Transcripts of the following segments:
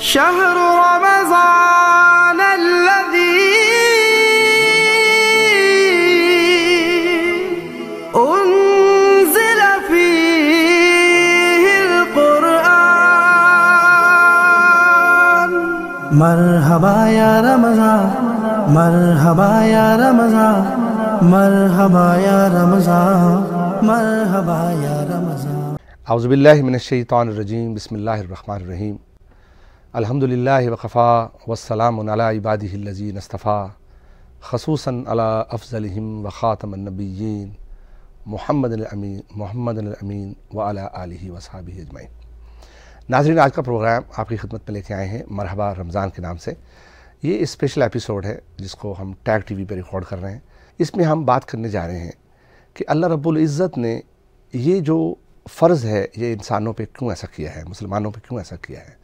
شهر رمضان الذي أنزل فيه القرآن مرحبا يا رمضان مرحبا يا رمضان مرحبا يا رمضان مرحبا يا رمضان أعوذ بالله من الشيطان الرجيم بسم الله الرحمن الرحيم अलहमदिल्ला वक़फ़ा वसलामबादी नस्तफ़ा खसूस अला अफ़लम व ख़ातमनबीन मोहम्मद अमीन मोहम्मद अमीन वाला आलि वसाबी अजमाइन नाजरीन आज का प्रोग्राम आपकी खिदमत में लेके आए हैं मरहबा रमज़ान के नाम से ये स्पेशल एपिसोड है जिसको हम टैग टीवी पर रिकॉर्ड कर रहे हैं इसमें हम बात करने जा रहे हैं कि अल्लाह रब्बुल इज़्ज़त ने ये जो फ़र्ज़ है ये इंसानों पे क्यों ऐसा किया है मुसलमानों पे क्यों ऐसा किया है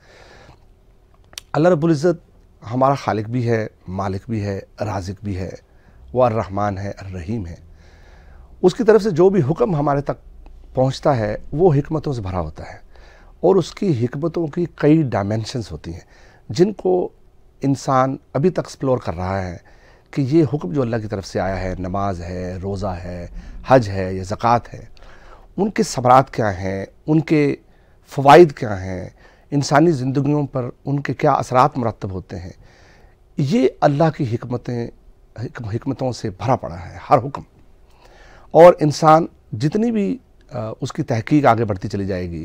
अल्लाह रबुल्ज़त हमारा खालिक भी है मालिक भी है राजिक भी है वो अर्रहमान है रहीम है उसकी तरफ से जो भी हुक्म हमारे तक पहुंचता है वो हमतों से भरा होता है और उसकी हमतों की कई डायमेंशनस होती हैं जिनको इंसान अभी तक एक्सप्लोर कर रहा है कि ये हुक्म जो अल्लाह की तरफ से आया है नमाज है रोज़ा है हज है या ज़क़़त है उनके सबरात क्या हैं उनके फ़वाद क्या हैं इंसानी ज़िंदगियों पर उनके क्या असरात मरतब होते हैं ये अल्लाह की हमतें हमतों से भरा पड़ा है हर हुक्म और इंसान जितनी भी उसकी तहकीक आगे बढ़ती चली जाएगी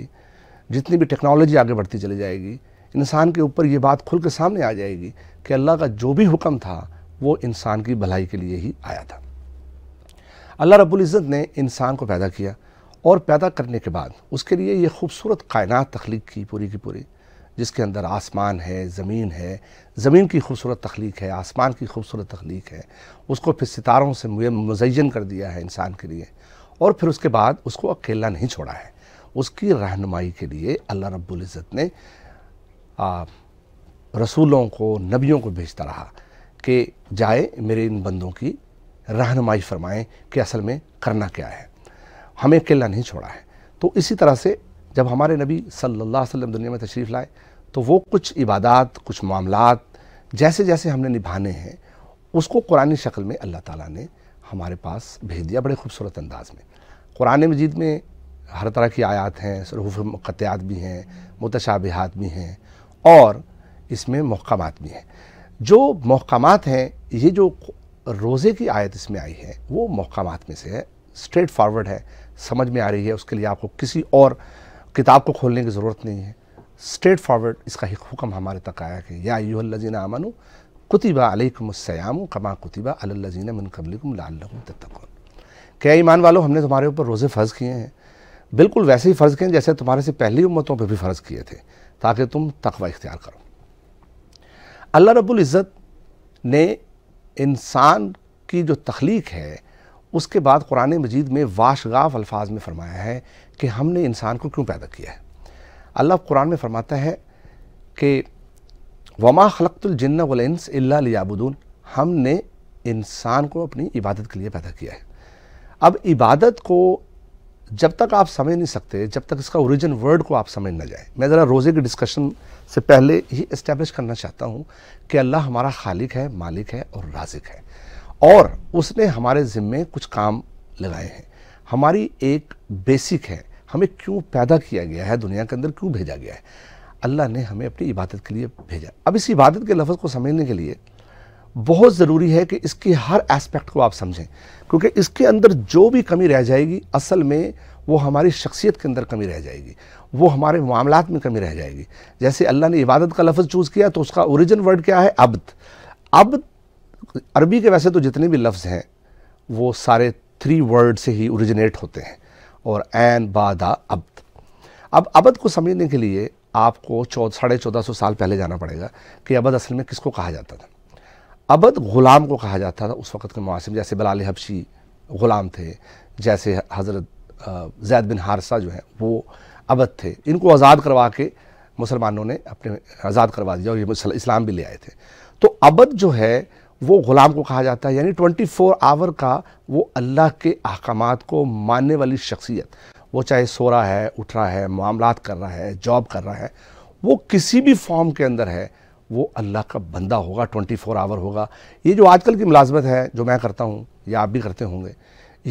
जितनी भी टेक्नोलॉजी आगे बढ़ती चली जाएगी इंसान के ऊपर ये बात खुल के सामने आ जाएगी कि अल्लाह का जो भी हुक्म था वो इंसान की भलाई के लिए ही आया था अल्लाह रब्बुल इज़्ज़त ने इंसान को पैदा किया और पैदा करने के बाद उसके लिए ये खूबसूरत कायनात तख्लीक की पूरी की पूरी जिसके अंदर आसमान है ज़मीन है ज़मीन की खूबसूरत तख्लीक है आसमान की खूबसूरत तख्लीक है उसको फिर सितारों से मुजैन कर दिया है इंसान के लिए और फिर उसके बाद उसको अकेला नहीं छोड़ा है उसकी रहनुमाई के लिए अल्लाह रब्ज़त ने आ, रसूलों को नबियों को भेजता रहा कि जाए मेरे इन बंदों की रहनुमाई फरमाएं कि असल में करना क्या है हमें अकेला नहीं छोड़ा है तो इसी तरह से जब हमारे नबी सल्लल्लाहु अलैहि वसल्लम दुनिया में तशरीफ़ लाए तो वो कुछ इबादत कुछ मामला जैसे जैसे हमने निभाने हैं उसको कुरानी शक्ल में अल्लाह ताला ने हमारे पास भेज दिया बड़े खूबसूरत अंदाज में कुरान मजीद में हर तरह की आयात हैं सरूफ मुक़त्यात भी हैं मुतशाबहत भी हैं और इसमें महकाम भी हैं जो महकाम हैं ये जो रोज़े की आयत इसमें आई है वो महकाम में से है स्ट्रेट फॉरवर्ड है समझ में आ रही है उसके लिए आपको किसी और किताब को खोलने की ज़रूरत नहीं है स्ट्रेट फॉरवर्ड इसका ही हुक्म हमारे तक आया कि या यूहल्लिन अमनु कुतिबा अलैकमसयाम कमा कुतिबा अलजीन मिन कबलिकुम लालकुम क्या ईमान वालों हमने तुम्हारे ऊपर रोज़े फ़र्ज़ किए हैं बिल्कुल वैसे ही फ़र्ज़ किए हैं जैसे तुम्हारे से पहली उम्मतों पर भी फ़र्ज़ किए थे ताकि तुम तकवा इख्तियार करो अल्लाह रब्बुल इज़्ज़त ने इंसान की जो तख्लीक है उसके बाद कुरान मजीद में वाशगाफ अल्फाज में फ़रमाया है कि हमने इंसान को क्यों पैदा किया है अल्लाह कुरान में फ़रमाता है कि वमा खलकतुलजन्न वलस लियाबुदून हमने इंसान को अपनी इबादत के लिए पैदा किया है अब इबादत को जब तक आप समझ नहीं सकते जब तक इसका ओरिजिन वर्ड को आप समझ ना जाए मैं ज़रा रोज़े के डिस्कशन से पहले ही इस्टेब्लिश करना चाहता हूँ कि अल्लाह हमारा खालिक है मालिक है और राजिक है और उसने हमारे ज़िम्मे कुछ काम लगाए हैं हमारी एक बेसिक है हमें क्यों पैदा किया गया है दुनिया के अंदर क्यों भेजा गया है अल्लाह ने हमें अपनी इबादत के लिए भेजा अब इस इबादत के लफ्ज़ को समझने के लिए बहुत ज़रूरी है कि इसके हर एस्पेक्ट को आप समझें क्योंकि इसके अंदर जो भी कमी रह जाएगी असल में वो हमारी शख्सियत के अंदर कमी रह जाएगी वो हमारे मामला में कमी रह जाएगी जैसे अल्लाह ने इबादत का लफ्ज़ चूज़ किया तो उसका ओरिजिन वर्ड क्या है अब्द अब्द अरबी के वैसे तो जितने भी लफ्ज़ हैं वो सारे थ्री वर्ड से ही ओरिजिनेट होते हैं और एन बादा अब्द अब अबद को समझने के लिए आपको चौ साढ़े चौदह सौ साल पहले जाना पड़ेगा कि अबद असल में किसको कहा जाता था अबद ग़ुलाम को कहा जाता था उस वक्त के मुआसम जैसे बलाल हबशी ग़ुलाम थे जैसे हज़रत जैद बिन हारसा जो है वो अबद थे इनको आज़ाद करवा के मुसलमानों ने अपने आज़ाद करवा दिया और ये इस्लाम भी ले आए थे तो अबद जो है वो ग़ुलाम को कहा जाता है यानी 24 फोर आवर का वो अल्लाह के अहकाम को मानने वाली शख्सियत वो चाहे सो रहा है उठ रहा है मामला कर रहा है जॉब कर रहा है वो किसी भी फॉर्म के अंदर है वो अल्लाह का बंदा होगा 24 फोर आवर होगा ये जो आजकल की मुलाजमत है जो मैं करता हूँ या आप भी करते होंगे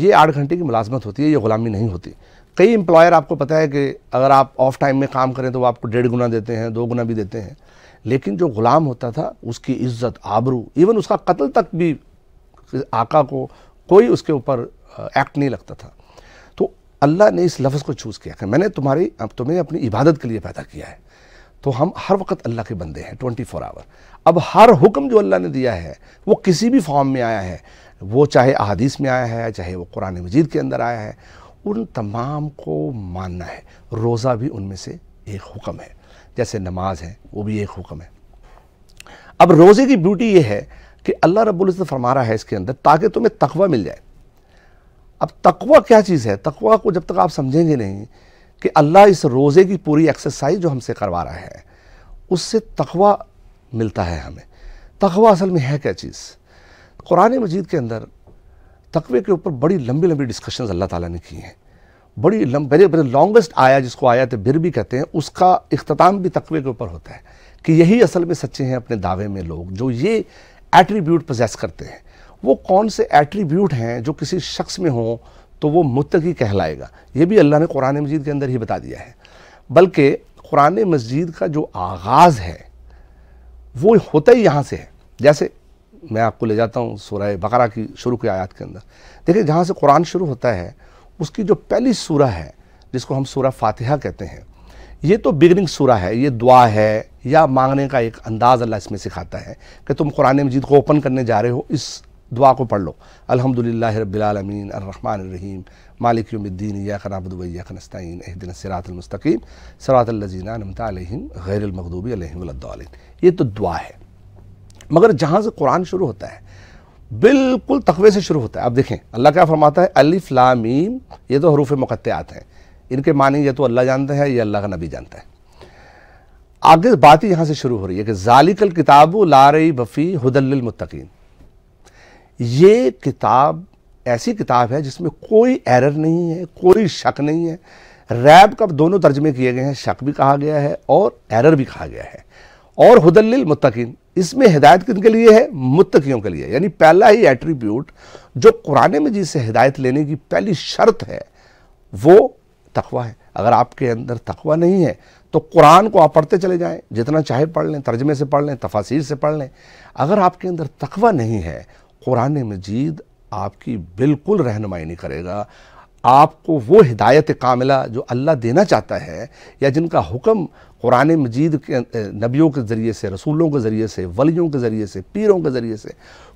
ये आठ घंटे की मुलाजमत होती है ये ग़ुलामी नहीं होती कई एम्प्लॉयर आपको पता है कि अगर आप ऑफ टाइम में काम करें तो वो आपको डेढ़ गुना देते हैं दो गुना भी देते हैं लेकिन जो ग़ुलाम होता था उसकी इज्जत आबरू इवन उसका कत्ल तक भी आका को कोई उसके ऊपर एक्ट नहीं लगता था तो अल्लाह ने इस लफ्ज़ को चूज़ किया कि मैंने तुम्हारी तुम्हें अपनी इबादत के लिए पैदा किया है तो हम हर वक्त अल्लाह के बंदे हैं ट्वेंटी फोर आवर अब हर हुक्म जो अल्लाह ने दिया है वो किसी भी फॉर्म में आया है वो चाहे अहादीस में आया है चाहे वो कुरान मजीद के अंदर आया है उन तमाम को मानना है रोज़ा भी उनमें से एक हुक्म है जैसे नमाज है वो भी एक हुक्म है अब रोज़े की ब्यूटी ये है कि अल्लाह रब्ज़त फरमा रहा है इसके अंदर ताकि तुम्हें तकवा मिल जाए अब तकवा क्या चीज़ है तकवा को जब तक आप समझेंगे नहीं कि अल्लाह इस रोज़े की पूरी एक्सरसाइज जो हमसे करवा रहा है उससे तकवा मिलता है हमें तकवा असल में है क्या चीज़ कुरान मजीद के अंदर तकवे के ऊपर बड़ी लंबी लंबी डिस्कशंस अल्लाह ताला ने की हैं बड़ी वेरी बड़े लॉन्गेस्ट आया जिसको बिर तो भी कहते हैं उसका अख्ताम भी तकवे के ऊपर होता है कि यही असल में सच्चे हैं अपने दावे में लोग जो ये एट्रीब्यूट प्रजेस करते हैं वो कौन से एट्रीब्यूट हैं जो किसी शख्स में हों तो वो मुतकी कहलाएगा ये भी अल्लाह ने कुरान मजीद के अंदर ही बता दिया है बल्कि कुरान मजीद का जो आगाज़ है वो होता ही यहाँ से है जैसे मैं आपको ले जाता हूँ सराय बकरा की शुरू की आयात के अंदर देखिए जहाँ से कुरान शुरू होता है उसकी जो पहली सूरा है जिसको हम सूरा फातिहा कहते हैं ये तो बिगनिंग सूरा है ये दुआ है या मांगने का एक अंदाज़ अल्लाह इसमें सिखाता है कि तुम कुरान मजीद को ओपन करने जा रहे हो इस दुआ को पढ़ लो अलहमदिल्ला रबीआलमीन अर्रहमानरहीम मालिक यमीद्दीन याकनाबदवैकनस्तीन अहदिन सरातमस्तकीम सरातल्लजीना नमतम गैरमखदूबी अलहमदिन ये तो दुआ है मगर जहाँ से कुरान शुरू होता है बिल्कुल तकवे से शुरू होता है आप देखें अल्लाह क्या फरमाता है अलिफ लामीम ये तो हरूफ मुक़त्यात हैं इनके मानी ये तो अल्लाह जानते हैं ये अल्लाह का नबी जानता है आगे बात ही यहाँ से शुरू हो रही है कि जालिकल किताब लारई बफ़ी हदलमतकीन ये किताब ऐसी किताब है जिसमें कोई एरर नहीं है कोई शक नहीं है रैब का दोनों तर्जमे किए गए हैं शक भी कहा गया है और एरर भी कहा गया है और हदलमतकीन इसमें हिदायत किन के लिए है मुतकियों के लिए यानी पहला ही एट्रीब्यूट जो कुरान मजीद से हिदायत लेने की पहली शर्त है वो तखवा है अगर आपके अंदर तखवा नहीं है तो कुरान को आप पढ़ते चले जाएं जितना चाहे पढ़ लें तर्जमे से पढ़ लें तफासिर से पढ़ लें अगर आपके अंदर तखवा नहीं है कुरान मजीद आपकी बिल्कुल रहनुमाई नहीं करेगा आपको वो हिदायत कामिला जो अल्लाह देना चाहता है या जिनका हुक्म कुरान मजीद के नबियों के ज़रिए से रसूलों के ज़रिए से वलियों के ज़रिए से पीरों के ज़रिए से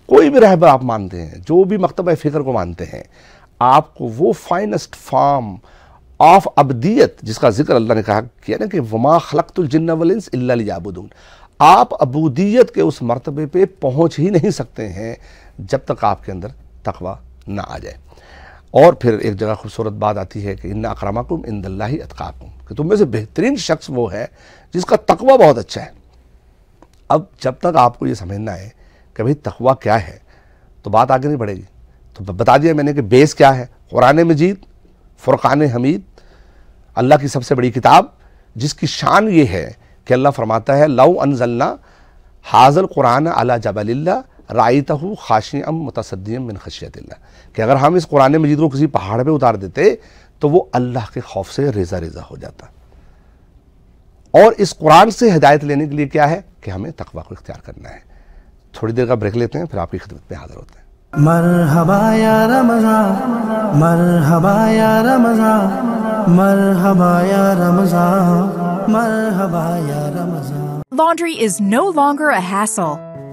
कोई भी रहबर आप मानते हैं जो भी मकतब फ़िक्र को मानते हैं आपको वो फाइनेस्ट फार्म ऑफ अबदियत जिसका जिक्र अल्लाह ने कहा किया ना कि वमा खलकतुलजन्नवलिस अबुदून आप अबूदियत के उस मरतबे पर पहुँच ही नहीं सकते हैं जब तक आपके अंदर तकवा ना आ जाए और फिर एक जगह खूबसूरत बात आती है कि इन इन्ना इन इंदल्ला अतकाकुम कि तुम में से बेहतरीन शख्स वो है जिसका तकवा बहुत अच्छा है अब जब तक आपको ये समझना है कि भाई तकवा क्या है तो बात आगे नहीं बढ़ेगी तो बता दिया मैंने कि बेस क्या है कुरान मजीद फ़ुरक़ान हमीद अल्लाह की सबसे बड़ी किताब जिसकी शान ये है कि अल्लाह फरमाता है लव अनजल्ला हाजल कुरान अला जबल्ला रायतहू खाशियम मुतसदीम बिन खशियतिल्ला कि अगर हम इस कुरान मजीद को किसी पहाड़ पे उतार देते तो वो अल्लाह के खौफ से रेजा रेजा हो जाता और इस कुरान से हिदायत लेने के लिए क्या है कि हमें तकवा को इख्तियार करना है थोड़ी देर का ब्रेक लेते हैं फिर आपकी खिदमत में हाजिर होते हैं मरहबाया रमजा मरहबाया रमजा मरहबाया रमजा मरहबाया रमजा Laundry is no longer a hassle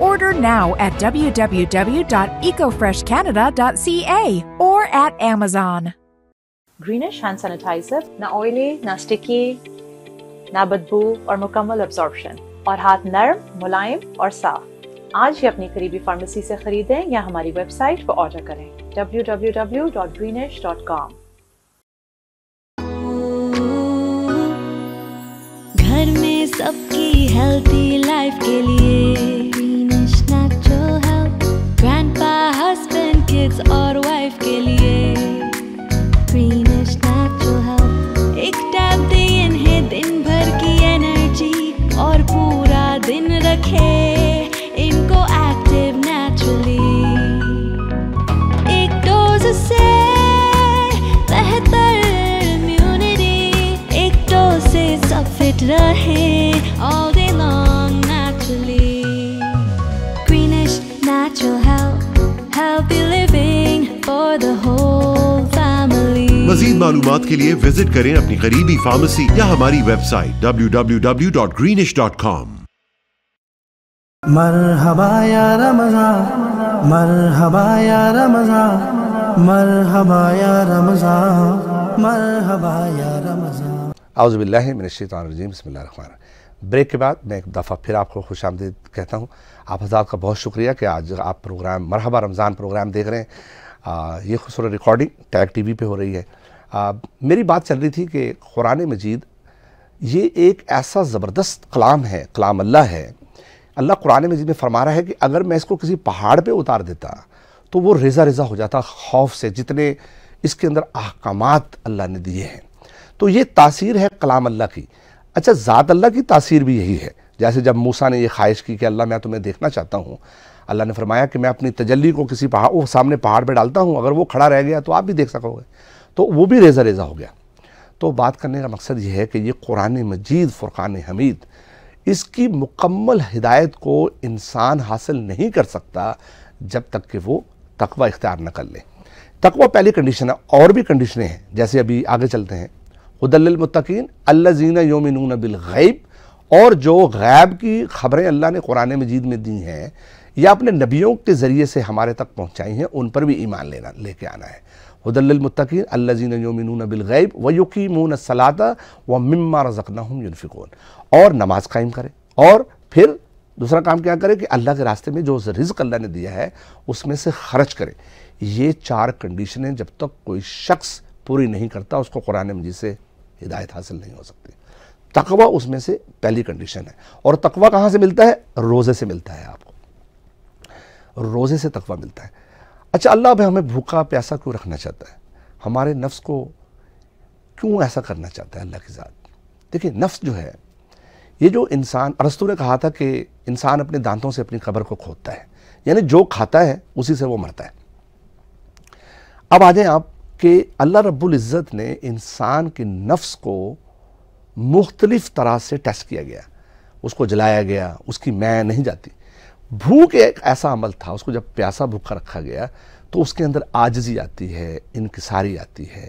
Order now at www.ecofreshcanada.ca or at Amazon. Greenish hand sanitizer na oily, na sticky, na badbu or mukamal absorption. or hat nerm, mulaim or saaf. Aaj hi apni pharmacy se khareedein ya hamari website pe order karein. www.greenish.com घर में सबकी healthy life के लिए Grandpa, husband, kids, auto. के लिए visit करें अपनी करीबी फार्मेसी या हमारी वेबसाइट www.greenish.com मरहबा या रमजा मरहबा या रमजा मरहबा या रमजा मरहबा या रमजा आउज़बिल्लिमिनशानजीम बसमान ब्रेक के बाद मैं एक दफ़ा फिर आपको खुश आमदीद कहता हूँ आप हजार का बहुत शुक्रिया कि आज आप प्रोग्राम मरहबा रमज़ान प्रोग्राम देख रहे हैं आ, ये खूबसूरत रिकॉर्डिंग टैग टीवी पे हो रही है आ, मेरी बात चल रही थी कि कुरान मजीद ये एक ऐसा ज़बरदस्त कलाम है कलाम अल्लाह है अल्लाह कुरान मजीद में फरमा रहा है कि अगर मैं इसको किसी पहाड़ पे उतार देता तो वो रेजा रेजा हो जाता खौफ से जितने इसके अंदर अहकाम अल्लाह ने दिए हैं तो ये तासीर है कलाम अल्लाह की अच्छा ज़ात अल्लाह की तासीर भी यही है जैसे जब मूसा ने यह ख्वाहिश की कि अल्लाह मैं तुम्हें देखना चाहता हूँ अल्लाह ने फरमाया कि मैं अपनी तजली को किसी पहाड़ वो सामने पहाड़ पर डालता हूँ अगर वो खड़ा रह गया तो आप भी देख सकोगे तो वो भी रेज़ा रेज़ा हो गया तो बात करने का मकसद ये है कि ये कुरान मजीद फुरक़ान हमीद इसकी मुकम्मल हिदायत को इंसान हासिल नहीं कर सकता जब तक कि वो तकवा इख्तियार न कर ले तकवा पहली कंडीशन है और भी कंडीशनें हैं जैसे अभी आगे चलते हैं हदलमतिन अल्लाजीना योमिन बिलगैब और जो गैब की ख़बरें अल्लाह ने कुरान मजीद में दी हैं या अपने नबियों के ज़रिए से हमारे तक पहुँचाई हैं उन पर भी ईमान लेना लेके आना है हदलमतिन अल्लाजीन योमिन बिलगैब व मून सलाता व मम्मा रजकना हम यूनफिकोन और नमाज कायम करें और फिर दूसरा काम क्या करें कि अल्लाह के रास्ते में जो रिज्क अल्लाह ने दिया है उसमें से खर्च करें ये चार कंडीशनें जब तक कोई शख्स पूरी नहीं करता उसको कुरान मजीद से हिदायत हासिल नहीं हो सकती तकवा उसमें से पहली कंडीशन है और तकवा कहाँ से मिलता है रोज़े से मिलता है आपको रोज़े से तकवा मिलता है अच्छा अल्लाह भाई हमें भूखा प्यासा क्यों रखना चाहता है हमारे नफ्स को क्यों ऐसा करना चाहता है अल्लाह के साथ देखिए नफ्स जो है ये जो इंसान अरस्तु ने कहा था कि इंसान अपने दांतों से अपनी कब्र को खोदता है यानी जो खाता है उसी से वो मरता है अब आ जाए आप कि अल्लाह रब्बुल इज़्ज़त ने इंसान के नफ्स को मुख्तलिफ तरह से टेस्ट किया गया उसको जलाया गया उसकी मैं नहीं जाती भूख एक ऐसा अमल था उसको जब प्यासा भूखा रखा गया तो उसके अंदर आजजी आती है इनकसारी आती है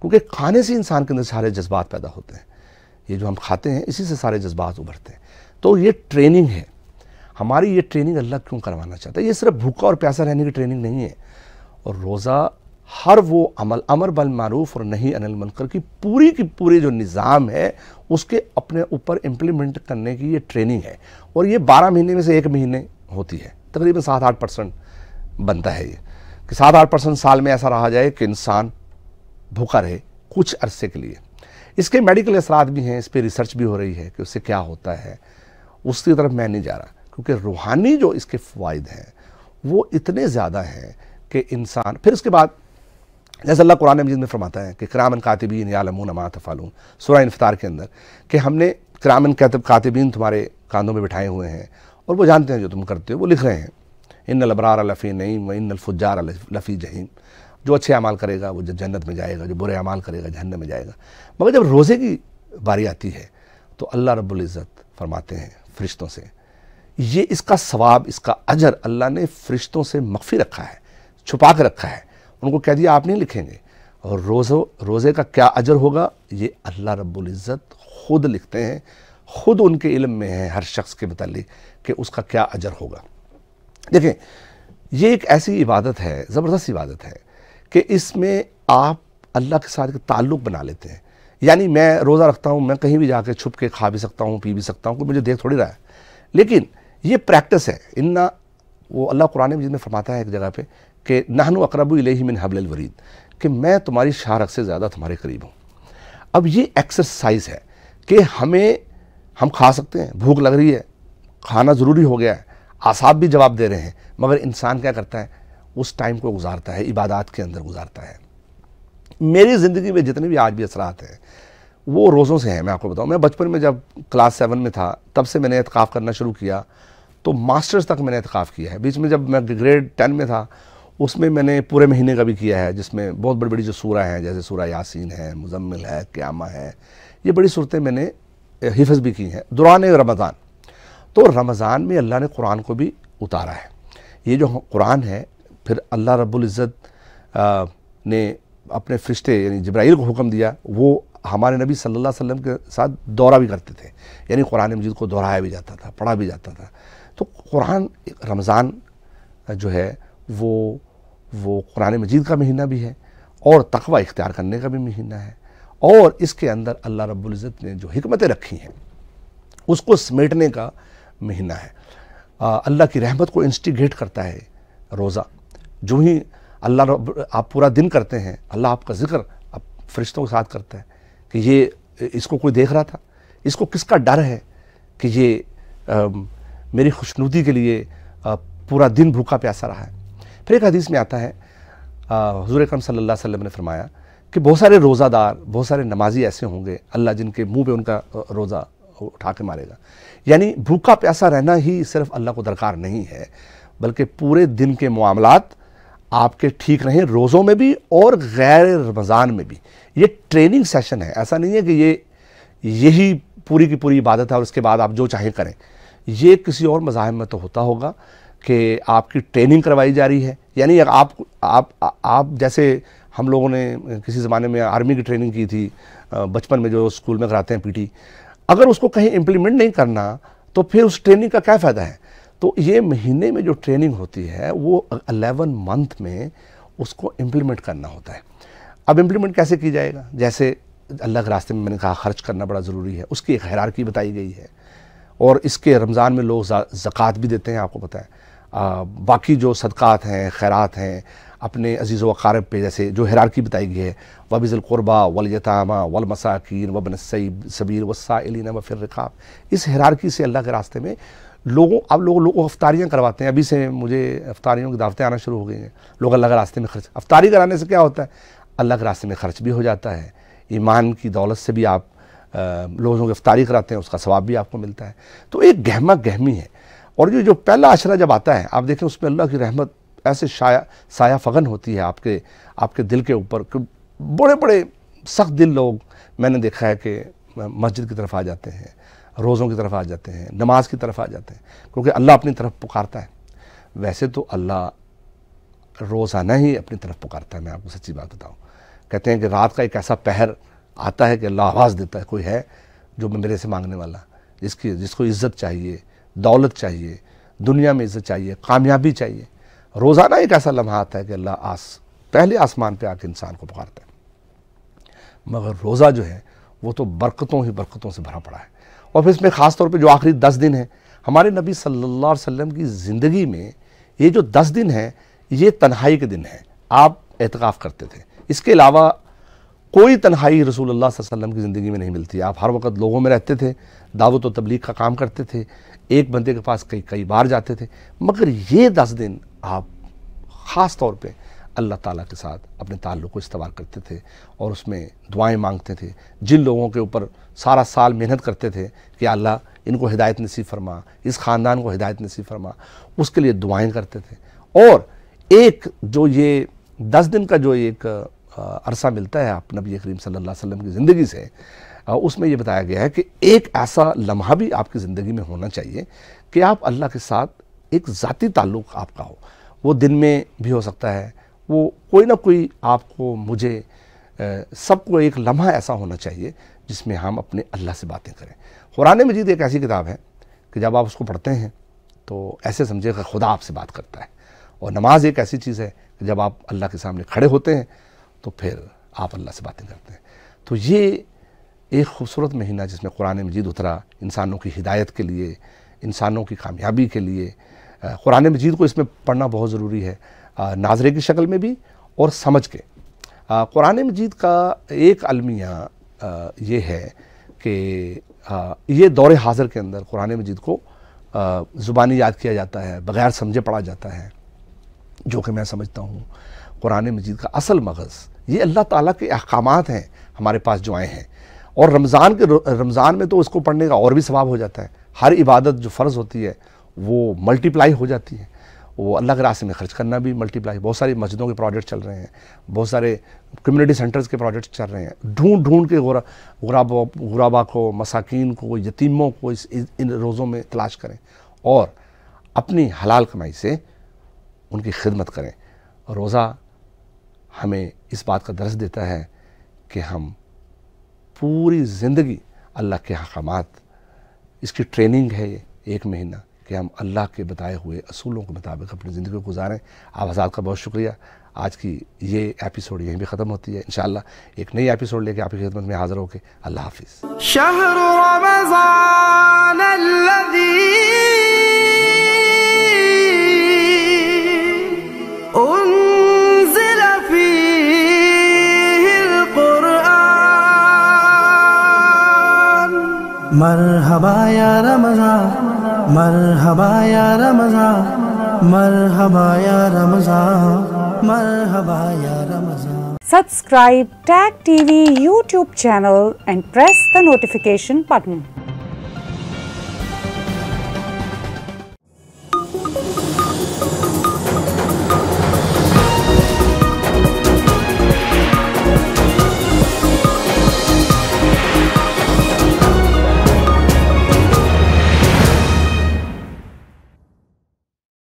क्योंकि खाने से इंसान के अंदर सारे जज्बात पैदा होते हैं ये जो हम खाते हैं इसी से सारे जज्बात उभरते हैं तो ये ट्रेनिंग है हमारी ये ट्रेनिंग अल्लाह क्यों करवाना चाहता है ये सिर्फ भूखा और प्यासा रहने की ट्रेनिंग नहीं है और रोज़ा हर वो अमल अमर बल मारूफ और नहीं अनिल मनकर की पूरी की पूरी जो निज़ाम है उसके अपने ऊपर इम्प्लीमेंट करने की ये ट्रेनिंग है और ये बारह महीने में से एक महीने होती है तकरीबन सात आठ परसेंट बनता है ये कि सात आठ परसेंट साल में ऐसा रहा जाए कि इंसान भूखा रहे कुछ अरसे के लिए इसके मेडिकल असरात भी हैं इस पर रिसर्च भी हो रही है कि उससे क्या होता है उसकी तरफ मैं नहीं जा रहा क्योंकि रूहानी जो इसके फ़वाद हैं वो इतने ज़्यादा हैं कि इंसान फिर उसके बाद जैसे अल्लाह कुरान मजीद में फरमाता है कि करामन कातिबीन यालमून अमा तफ़ालून सुरा इनफतार के अंदर कि हमने करामन कातिबीन तुम्हारे कानों में बिठाए हुए हैं और वो जानते हैं जो तुम करते हो वो लिख रहे हैं इन लबरार लफ़ी नईम व इन अलफुजार लफ़ी जहीम जो अच्छे अमाल करेगा वो जन्नत में जाएगा जो बुरे अमाल करेगा जहन्नम में जाएगा मगर जब रोज़े की बारी आती है तो अल्लाह रब्ज़त फरमाते हैं फ़रिश्तों से ये इसका सवाब इसका अजर अल्लाह ने फ़रिश्तों से मख्फ़ी रखा है छुपा कर रखा है उनको कह दिया आप नहीं लिखेंगे और रोज़ो रोज़े का क्या अजर होगा ये अल्लाह रब्बुल इज़्ज़त खुद लिखते हैं खुद उनके इल्म में है हर शख्स के मतलब कि उसका क्या अजर होगा देखें ये एक ऐसी इबादत है ज़बरदस्त इबादत है कि इसमें आप अल्लाह के साथ ताल्लुक़ बना लेते हैं यानी मैं रोज़ा रखता हूँ मैं कहीं भी जाके छुप के खा भी सकता हूँ पी भी सकता हूँ कोई मुझे देख थोड़ी रहा है लेकिन ये प्रैक्टिस है इन्ना वो अल्लाह कुरान में जिसमें फरमाता है एक जगह पे कि नहनु अकरबू इलेही मिन हबल वरीद कि मैं तुम्हारी शारक से ज़्यादा तुम्हारे करीब हूँ अब ये एक्सरसाइज है कि हमें हम खा सकते हैं भूख लग रही है खाना ज़रूरी हो गया है आसाब भी जवाब दे रहे हैं मगर इंसान क्या करता है उस टाइम को गुजारता है इबादत के अंदर गुजारता है मेरी ज़िंदगी में जितने भी आज भी असरात हैं वो रोज़ों से हैं मैं आपको बताऊँ मैं बचपन में जब क्लास सेवन में था तब से मैंने एतकाफ़ करना शुरू किया तो मास्टर्स तक मैंने एतकाफ़ किया है बीच में जब मैं ग्रेड टेन में था उसमें मैंने पूरे महीने का भी किया है जिसमें बहुत बड़ी बड़ी जो सूरा हैं जैसे सूरा यासीन है मुजम्मिल है क्यामा है ये बड़ी सूरतें मैंने हिफज भी की हैं दौरान रमज़ान तो रमज़ान में अल्लाह ने कुरान को भी उतारा है ये जो कुरान है फिर अल्लाह रब्ज़त ने अपने फरिश्ते यानी जब्राइल को हुक्म दिया वो हमारे नबी सल्लल्लाहु अलैहि वसल्लम के साथ दौरा भी करते थे यानी कुरान मजीद को दोहराया भी जाता था पढ़ा भी जाता था तो कुरान रमज़ान जो है वो वो कुरान मजीद का महीना भी है और तकवा इख्तियार करने का भी महीना है और इसके अंदर अल्लाह रब्ज़त ने जो हमतें रखी हैं उसको समेटने का महीना है अल्लाह की रहमत को इंस्टिगेट करता है रोज़ा जो ही अल्लाह आप पूरा दिन करते हैं अल्लाह आपका जिक्र आप फरिश्तों के साथ करता है कि ये इसको कोई देख रहा था इसको किसका डर है कि ये आ, मेरी खुशनुदी के लिए आ, पूरा दिन भूखा प्यासा रहा है फिर एक हदीस में आता है हजूर अक्रम सल्ला वसम ने फरमाया कि बहुत सारे रोज़ादार बहुत सारे नमाजी ऐसे होंगे अल्लाह जिनके मुँह पर उनका रोज़ा उठा के मारेगा यानी भूखा प्यासा रहना ही सिर्फ अल्लाह को दरकार नहीं है बल्कि पूरे दिन के मामलात आपके ठीक रहें रोज़ों में भी और गैर रमज़ान में भी ये ट्रेनिंग सेशन है ऐसा नहीं है कि ये यही पूरी की पूरी इबादत है और उसके बाद आप जो चाहे करें ये किसी और मज़ाहब में तो होता होगा कि आपकी ट्रेनिंग करवाई जा रही है यानी आप आप आप जैसे हम लोगों ने किसी ज़माने में आर्मी की ट्रेनिंग की थी बचपन में जो स्कूल में कराते हैं पीटी अगर उसको कहीं इम्प्लीमेंट नहीं करना तो फिर उस ट्रेनिंग का क्या फ़ायदा है तो ये महीने में जो ट्रेनिंग होती है वो अलेवन मंथ में उसको इम्प्लीमेंट करना होता है अब इम्प्लीमेंट कैसे की जाएगा जैसे अल्लाह के रास्ते में मैंने कहा खर्च करना बड़ा ज़रूरी है उसकी एक हैरारकी बताई गई है और इसके रमज़ान में लोग जक़ात भी देते हैं आपको पता है बाकी जो सदक़ात हैं खैरात हैं अपने अजीज़ वकारब पे जैसे जो हरारकी बताई गई है वबिज़लक़ुरबा वलयतामा वलमसाकिन वबन सबीर वसाइलिन वफिर इस हरारकी से अल्लाह के रास्ते में लोगों अब लोग लोगों अफ्तारियाँ करवाते हैं अभी से मुझे अफ्तारियों की दावतें आना शुरू हो गई हैं लोग अल्लाह के रास्ते में खर्च अफ्तारी कराने से क्या होता है अल्लाह के रास्ते में खर्च भी हो जाता है ईमान की दौलत से भी आप लोगों की अफ्तारी कराते हैं उसका स्वाब भी आपको मिलता है तो एक गहमा गहमी है और ये जो पहला अशरा जब आता है आप देखें उसमें अल्लाह की रहमत ऐसे शाया साया फगन होती है आपके आपके दिल के ऊपर बड़े बड़े सख्त दिल लोग मैंने देखा है कि मस्जिद की तरफ आ जाते हैं रोज़ों की तरफ आ जाते हैं नमाज की तरफ आ जाते हैं क्योंकि अल्लाह अपनी तरफ पुकारता है वैसे तो अल्लाह रोज़ाना ही अपनी तरफ पुकारता है मैं आपको सच्ची बात बताऊँ कहते हैं कि रात का एक ऐसा पहर आता है कि अल्लाह आवाज़ देता है कोई है जो मेरे से मांगने वाला जिसकी जिसको इज़्ज़त चाहिए दौलत चाहिए दुनिया में इज्जत चाहिए कामयाबी चाहिए रोज़ाना एक ऐसा लम्हा आता है कि अल्लाह आस पहले आसमान पे आके इंसान को पुकारता है मगर रोज़ा जो है वो तो बरकतों ही बरकतों से भरा पड़ा है और फिर इसमें ख़ास तौर पे जो आखिरी दस दिन है हमारे नबी सल्लल्लाहु अलैहि वसल्लम की ज़िंदगी में ये जो दस दिन हैं ये तन्हाई के दिन हैं आप एहतिकाफ करते थे इसके अलावा कोई तन्हाई रसूल अल्लाह वसल्लम की ज़िंदगी में नहीं मिलती आप हर वक्त लोगों में रहते थे दावत व तबलीग का काम करते थे एक बंदे के पास कई कई बार जाते थे मगर ये दस दिन आप ख़ास तौर पे अल्लाह ताला के साथ अपने ताल्लुक़ को इस्तेमाल करते थे और उसमें दुआएं मांगते थे जिन लोगों के ऊपर सारा साल मेहनत करते थे कि अल्लाह इनको हिदायत नसीब फरमा इस ख़ानदान को हिदायत नसीब फरमा उसके लिए दुआएं करते थे और एक जो ये दस दिन का जो एक अरसा मिलता है आप नबी करीम सल्लल्लाहु अलैहि वसल्लम की ज़िंदगी से उसमें यह बताया गया है कि एक ऐसा लम्हा भी आपकी ज़िंदगी में होना चाहिए कि आप अल्लाह के साथ एक ज़ाती ताल्लुक़ आपका हो वो दिन में भी हो सकता है वो कोई ना कोई आपको मुझे सबको एक लम्हा ऐसा होना चाहिए जिसमें हम अपने अल्लाह से बातें करें कुरान मजीद एक ऐसी किताब है कि जब आप उसको पढ़ते हैं तो ऐसे समझे कि खुदा आपसे बात करता है और नमाज एक ऐसी चीज़ है कि जब आप अल्लाह के सामने खड़े होते हैं तो फिर आप अल्लाह से बातें करते हैं तो ये एक खूबसूरत महीना जिसमें कुरान मजीद उतरा इंसानों की हिदायत के लिए इंसानों की कामयाबी के लिए कुरान मजीद को इसमें पढ़ना बहुत ज़रूरी है नाजरे की शक्ल में भी और समझ के कुरान मजीद का एक अलमिया ये है कि ये दौर हाजिर के अंदर कुरान मजीद को ज़ुबानी याद किया जाता है बग़ैर समझे पढ़ा जाता है जो कि मैं समझता हूँ कुरान मजीद का असल मगज़ ये अल्लाह ताला के अहकाम हैं हमारे पास जो आए हैं और रमज़ान के रमज़ान में तो उसको पढ़ने का और भी सवाब हो जाता है हर इबादत जो फ़र्ज़ होती है वो मल्टीप्लाई हो जाती है वो अल्लाह के रास्ते में खर्च करना भी मल्टीप्लाई बहुत सारी मस्जिदों के प्रोजेक्ट चल रहे हैं बहुत सारे कम्युनिटी सेंटर्स के प्रोजेक्ट चल रहे हैं ढूंढ ढूंढ के गुराबा गुराबा को मसाकिन को यतीमों को इस इन रोज़ों में तलाश करें और अपनी हलाल कमाई से उनकी खिदमत करें रोज़ा हमें इस बात का दर्ज देता है कि हम पूरी ज़िंदगी अल्लाह के अहकाम इसकी ट्रेनिंग है ये एक महीना कि हम अल्लाह के बताए हुए असूलों के मुताबिक अपनी ज़िंदगी को गुजारें आप आज़ाद का बहुत शुक्रिया आज की ये एपिसोड यहीं भी ख़त्म होती है इन एक नई एपिसोड लेके आपकी खिदमत में हाजिर होके अल्लाह हाफिज़ मरहबा या रमज़ा मरहबा या रमज़ा मरहबा या रमज़ा मरहबा या रमज़ा Subscribe Tag TV YouTube channel and press the notification button.